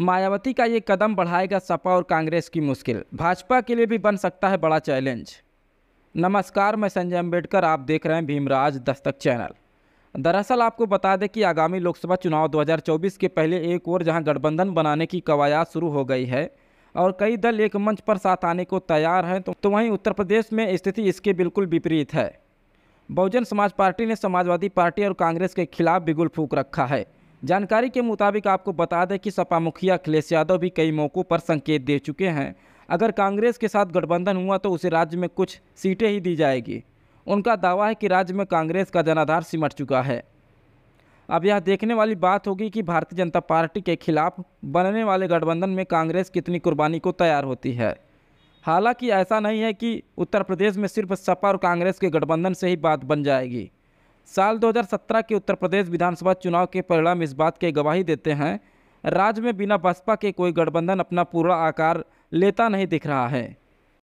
मायावती का ये कदम बढ़ाएगा सपा और कांग्रेस की मुश्किल भाजपा के लिए भी बन सकता है बड़ा चैलेंज नमस्कार मैं संजय अम्बेडकर आप देख रहे हैं भीमराज दस्तक चैनल दरअसल आपको बता दें कि आगामी लोकसभा चुनाव 2024 के पहले एक और जहां गठबंधन बनाने की कवायद शुरू हो गई है और कई दल एक मंच पर साथ आने को तैयार हैं तो, तो वहीं उत्तर प्रदेश में स्थिति इसके बिल्कुल विपरीत है बहुजन समाज पार्टी ने समाजवादी पार्टी और कांग्रेस के खिलाफ बिगुल फूक रखा है जानकारी के मुताबिक आपको बता दें कि सपा मुखिया अखिलेश यादव भी कई मौक़ों पर संकेत दे चुके हैं अगर कांग्रेस के साथ गठबंधन हुआ तो उसे राज्य में कुछ सीटें ही दी जाएगी उनका दावा है कि राज्य में कांग्रेस का जनाधार सिमट चुका है अब यह देखने वाली बात होगी कि भारतीय जनता पार्टी के खिलाफ बनने वाले गठबंधन में कांग्रेस कितनी कुर्बानी को तैयार होती है हालांकि ऐसा नहीं है कि उत्तर प्रदेश में सिर्फ सपा और कांग्रेस के गठबंधन से ही बात बन जाएगी साल 2017 के उत्तर प्रदेश विधानसभा चुनाव के परिणाम इस बात के गवाही देते हैं राज्य में बिना बसपा के कोई गठबंधन अपना पूरा आकार लेता नहीं दिख रहा है